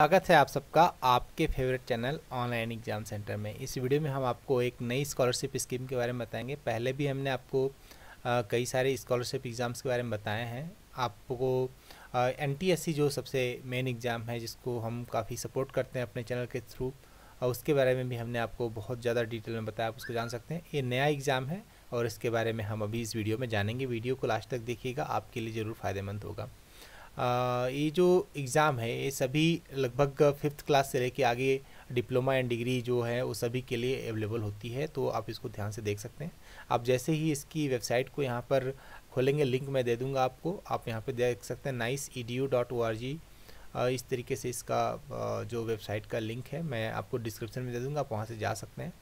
स्वागत है आप सबका आपके favourite channel online exam centre में इस वीडियो में हम आपको एक नई स्कॉलरशिप स्कीम के बारे में बताएंगे पहले भी हमने आपको आ, कई सारे स्कॉलरशिप एग्ज़ाम्स के बारे में बताए हैं आपको एन जो सबसे मेन एग्ज़ाम है जिसको हम काफ़ी सपोर्ट करते हैं अपने चैनल के थ्रू और उसके बारे में भी हमने आपको बहुत ज़्यादा डिटेल में बताया आप उसको जान सकते हैं ये नया एग्ज़ाम है और इसके बारे में हम अभी इस वीडियो में जानेंगे वीडियो को लास्ट तक देखिएगा आपके लिए ज़रूर फ़ायदेमंद होगा ये जो एग्ज़ाम है ये सभी लगभग फिफ्थ क्लास से लेके आगे डिप्लोमा एंड डिग्री जो है वो सभी के लिए अवेलेबल होती है तो आप इसको ध्यान से देख सकते हैं आप जैसे ही इसकी वेबसाइट को यहाँ पर खोलेंगे लिंक मैं दे दूँगा आपको आप यहाँ पर देख सकते हैं nice E D dot O R G इस तरीके से इसका जो वेबसाइट का लिंक है मैं आपको डिस्क्रिप्शन में दे दूँगा आप वहाँ से जा सकते हैं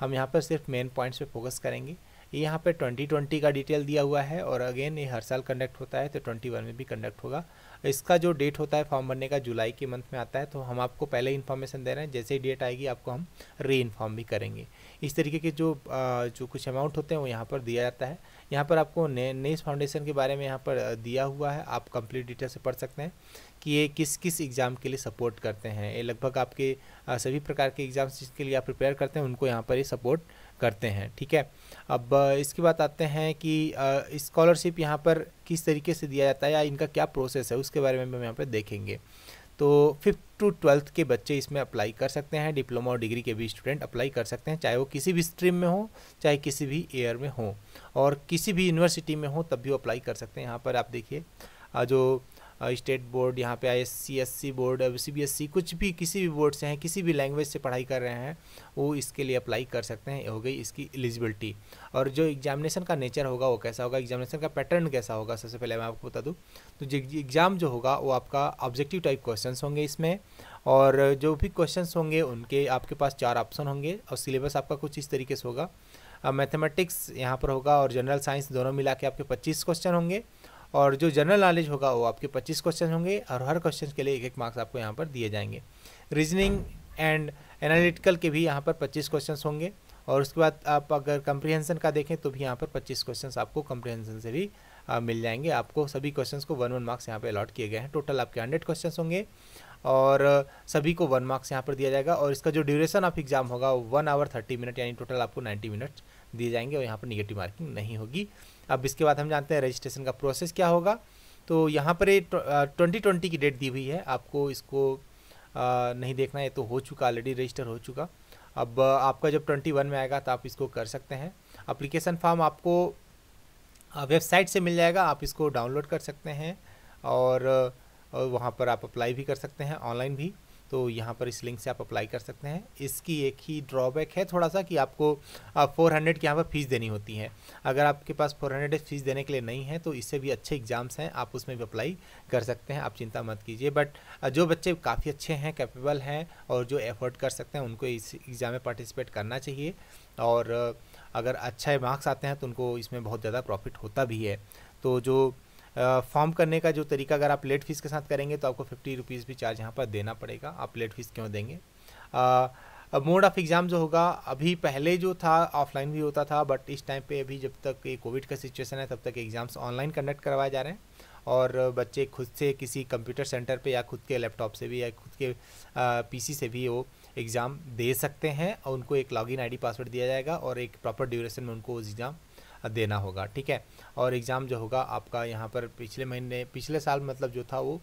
हम यहाँ पर सिर्फ मेन पॉइंट्स पर फोकस करेंगे ये यहाँ पे 2020 का डिटेल दिया हुआ है और अगेन ये हर साल कंडक्ट होता है तो 21 में भी कंडक्ट होगा इसका जो डेट होता है फॉर्म भरने का जुलाई के मंथ में आता है तो हम आपको पहले इन्फॉर्मेशन दे रहे हैं जैसे ही डेट आएगी आपको हम री इन्फॉर्म भी करेंगे इस तरीके के जो जो कुछ अमाउंट होते हैं वो यहाँ पर दिया जाता है यहाँ पर आपको ने, नेस फाउंडेशन के बारे में यहाँ पर दिया हुआ है आप कंप्लीट डिटेल से पढ़ सकते हैं कि ये किस किस एग्ज़ाम के लिए सपोर्ट करते हैं ये लगभग आपके सभी प्रकार के एग्ज़ाम्स जिसके लिए आप प्रिपेयर करते हैं उनको यहाँ पर ये सपोर्ट करते हैं ठीक है अब इसके बाद आते हैं कि स्कॉलरशिप यहाँ पर किस तरीके से दिया जाता है या इनका क्या प्रोसेस है उसके बारे में हम यहाँ पर देखेंगे तो फिफ्थ टू ट्वेल्थ के बच्चे इसमें अप्लाई कर सकते हैं डिप्लोमा और डिग्री के भी स्टूडेंट अप्लाई कर सकते हैं चाहे वो किसी भी स्ट्रीम में हो चाहे किसी भी ईयर में हो और किसी भी यूनिवर्सिटी में हो तब भी वो अप्लाई कर सकते हैं यहाँ पर आप देखिए जो स्टेट बोर्ड यहाँ पे I S C S C board C B S C कुछ भी किसी भी बोर्ड से हैं किसी भी लैंग्वेज से पढ़ाई कर रहे हैं वो इसके लिए अप्लाई कर सकते हैं हो गई इसकी एलिजिबिलिटी और जो एग्जामिनेशन का नेचर होगा वो कैसा होगा एग्जामिनेशन का पैटर्न कैसा होगा सबसे पहले मैं आपको बता दूँ तो एग्ज़ाम जो होगा वो आपका ऑब्जेक्टिव टाइप क्वेश्चन होंगे इसमें और जो भी क्वेश्चन होंगे उनके आपके पास चार ऑप्शन होंगे और सिलेबस आपका कुछ इस तरीके से होगा मैथमेटिक्स यहाँ पर होगा और जनरल साइंस दोनों मिला के आपके 25 क्वेश्चन होंगे और जो जनरल नॉलेज होगा वो आपके 25 क्वेश्चन होंगे और हर क्वेश्चन के लिए एक एक मार्क्स आपको यहाँ पर दिए जाएंगे रीजनिंग एंड एनालिटिकल के भी यहाँ पर 25 क्वेश्चन होंगे और उसके बाद आप अगर कंप्रीहेंसन का देखें तो भी यहाँ पर 25 क्वेश्चन आपको कंप्रीहेंसन से भी आ, मिल जाएंगे आपको सभी क्वेश्चन को वन वन मार्क्स यहाँ पर अलॉट किए गए हैं टोटल आपके हंड्रेड क्वेश्चन होंगे और सभी को वन मार्क्स यहाँ पर दिया जाएगा और इसका जो ड्यूरेशन ऑफ एग्ज़ाम होगा वो वन आवर थर्टी मिनट यानी टोटल आपको नाइन्टी मिनट्स दिए जाएंगे और यहाँ पर निगेटिव मार्किंग नहीं होगी अब इसके बाद हम जानते हैं रजिस्ट्रेशन का प्रोसेस क्या होगा तो यहाँ पर ट्वेंटी ट्वेंटी की डेट दी हुई है आपको इसको नहीं देखना है तो हो चुका ऑलरेडी रजिस्टर हो चुका अब आपका जब ट्वेंटी वन में आएगा तो आप इसको कर सकते हैं अप्लीकेशन फॉर्म आपको वेबसाइट से मिल जाएगा आप इसको डाउनलोड कर सकते हैं और, और वहाँ पर आप अप्लाई भी कर सकते हैं ऑनलाइन भी तो यहाँ पर इस लिंक से आप अप्लाई कर सकते हैं इसकी एक ही ड्रॉबैक है थोड़ा सा कि आपको फोर हंड्रेड की यहाँ पर फ़ीस देनी होती है अगर आपके पास फोर हंड्रेड फ़ीस देने के लिए नहीं है तो इससे भी अच्छे एग्ज़ाम्स हैं आप उसमें भी अप्लाई कर सकते हैं आप चिंता मत कीजिए बट जो बच्चे काफ़ी अच्छे हैं कैपेबल हैं और जो एफर्ट कर सकते हैं उनको इस एग्ज़ाम में पार्टिसिपेट करना चाहिए और अगर अच्छे मार्क्स आते हैं तो उनको इसमें बहुत ज़्यादा प्रॉफिट होता भी है तो जो फॉर्म करने का जो तरीका अगर आप लेट फीस के साथ करेंगे तो आपको फिफ्टी रुपीज़ भी चार्ज यहाँ पर देना पड़ेगा आप लेट फीस क्यों देंगे मोड ऑफ एग्ज़ाम जो होगा अभी पहले जो था ऑफलाइन भी होता था बट इस टाइम पे अभी जब तक ये कोविड का सिचुएशन है तब तक एग्ज़ाम्स ऑनलाइन कंडक्ट करवाए जा रहे हैं और बच्चे खुद से किसी कंप्यूटर सेंटर पे या खुद के लैपटॉप से भी या खुद के पीसी से भी वो एग्ज़ाम दे सकते हैं और उनको एक लॉगिन आईडी पासवर्ड दिया जाएगा और एक प्रॉपर ड्यूरेशन में उनको एग्ज़ाम देना होगा ठीक है और एग्ज़ाम जो होगा आपका यहाँ पर पिछले महीने पिछले साल मतलब जो था वो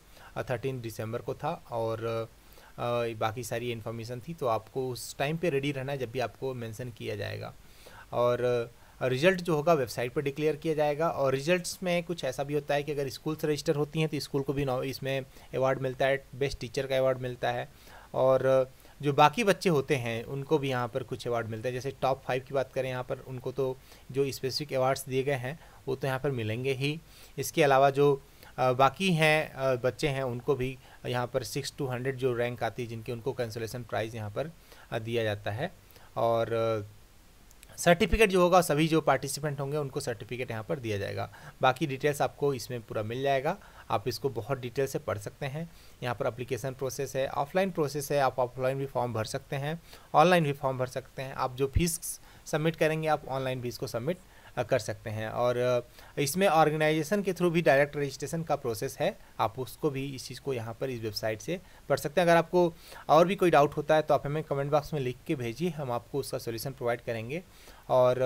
थर्टीन दिसंबर को था और बाकी सारी इन्फॉर्मेशन थी तो आपको उस टाइम पे रेडी रहना जब भी आपको मेंशन किया जाएगा और रिजल्ट जो होगा वेबसाइट पर डिक्लेयर किया जाएगा और रिजल्ट्स में कुछ ऐसा भी होता है कि अगर स्कूल से रजिस्टर होती हैं तो स्कूल को भी इसमें अवार्ड मिलता है बेस्ट टीचर का अवार्ड मिलता है और जो बाकी बच्चे होते हैं उनको भी यहाँ पर कुछ अवार्ड मिलते हैं जैसे टॉप फाइव की बात करें यहाँ पर उनको तो जो स्पेसिफिक अवार्ड्स दिए गए हैं वो तो यहाँ पर मिलेंगे ही इसके अलावा जो बाकी हैं बच्चे हैं उनको भी यहाँ पर सिक्स टू हंड्रेड जो रैंक आती है जिनके उनको कंसोलेशन प्राइज़ यहाँ पर दिया जाता है और सर्टिफिकेट जो होगा सभी जो पार्टिसिपेंट होंगे उनको सर्टिफिकेट यहाँ पर दिया जाएगा बाकी डिटेल्स आपको इसमें पूरा मिल जाएगा आप इसको बहुत डिटेल से पढ़ सकते हैं यहाँ पर अप्लीकेशन प्रोसेस है ऑफलाइन प्रोसेस है आप ऑफलाइन भी फॉर्म भर सकते हैं ऑनलाइन भी फॉर्म भर सकते हैं आप जो फीस सबमिट करेंगे आप ऑनलाइन भी इसको सबमिट कर सकते हैं और इसमें ऑर्गेनाइजेशन के थ्रू भी डायरेक्ट रजिस्ट्रेशन का प्रोसेस है आप उसको भी इस चीज़ को यहाँ पर इस वेबसाइट से पढ़ सकते हैं अगर आपको और भी कोई डाउट होता है तो आप हमें कमेंट बॉक्स में लिख के भेजिए हम आपको उसका सोल्यूशन प्रोवाइड करेंगे और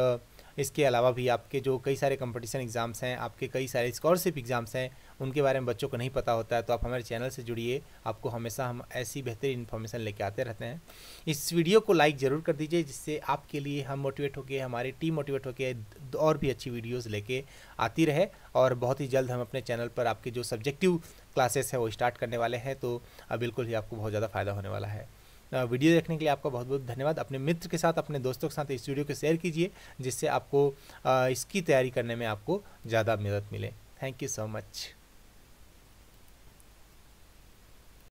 इसके अलावा भी आपके जो कई सारे कंपटीशन एग्ज़ाम्स हैं आपके कई सारे स्कॉलरशिप एग्ज़ाम्स हैं उनके बारे में बच्चों को नहीं पता होता है तो आप हमारे चैनल से जुड़िए आपको हमेशा हम ऐसी बेहतरीन इन्फॉर्मेशन लेके आते रहते हैं इस वीडियो को लाइक ज़रूर कर दीजिए जिससे आपके लिए हम मोटिवेट होकर हमारी टीम मोटिवेट होकर और भी अच्छी वीडियोज़ लेके आती रहे और बहुत ही जल्द हम अपने चैनल पर आपके जो सब्जेक्टिव क्लासेस है वो स्टार्ट करने वाले हैं तो बिल्कुल ही आपको बहुत ज़्यादा फ़ायदा होने वाला है वीडियो देखने के लिए आपका बहुत बहुत धन्यवाद अपने मित्र के साथ अपने दोस्तों के साथ इस वीडियो को शेयर कीजिए जिससे आपको इसकी तैयारी करने में आपको ज़्यादा मदद मिले थैंक यू सो मच